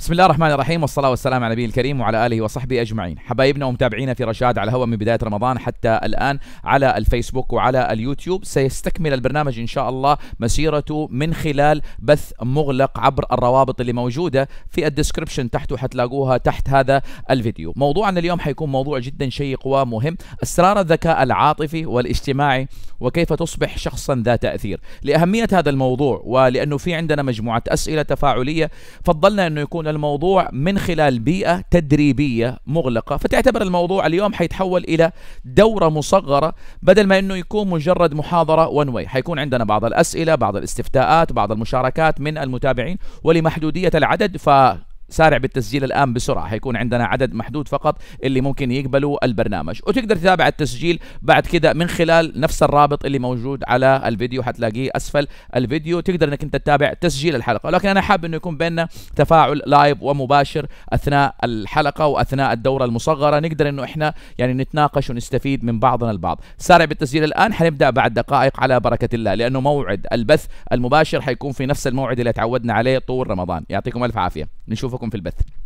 بسم الله الرحمن الرحيم والصلاة والسلام على النبي الكريم وعلى آله وصحبه أجمعين حبايبنا ومتابعينا في رشاد على الهواء من بداية رمضان حتى الآن على الفيسبوك وعلى اليوتيوب سيستكمل البرنامج إن شاء الله مسيرته من خلال بث مغلق عبر الروابط اللي موجودة في الديسكربشن تحته حتلاقوها تحت هذا الفيديو موضوعنا اليوم حيكون موضوع جدا شيق ومهم أسرار الذكاء العاطفي والاجتماعي وكيف تصبح شخصا ذا تأثير لأهمية هذا الموضوع ولأنه في عندنا مجموعة أسئلة تفاعلية فضلنا أنه يكون الموضوع من خلال بيئة تدريبية مغلقة فتعتبر الموضوع اليوم حيتحول إلى دورة مصغرة بدل ما أنه يكون مجرد محاضرة ون واي حيكون عندنا بعض الأسئلة بعض الاستفتاءات بعض المشاركات من المتابعين ولمحدودية العدد ف سارع بالتسجيل الآن بسرعة حيكون عندنا عدد محدود فقط اللي ممكن يقبلوا البرنامج وتقدر تتابع التسجيل بعد كده من خلال نفس الرابط اللي موجود على الفيديو حتلاقيه أسفل الفيديو تقدر أنك أنت تتابع تسجيل الحلقة لكن أنا حاب أنه يكون بيننا تفاعل لايف ومباشر أثناء الحلقة وأثناء الدورة المصغرة نقدر أنه إحنا يعني نتناقش ونستفيد من بعضنا البعض سارع بالتسجيل الآن حنبدأ بعد دقائق على بركة الله لأنه موعد البث المباشر حيكون في نفس الموعد اللي تعودنا عليه طول رمضان يعطيكم ألف عافية نشوفكم في البث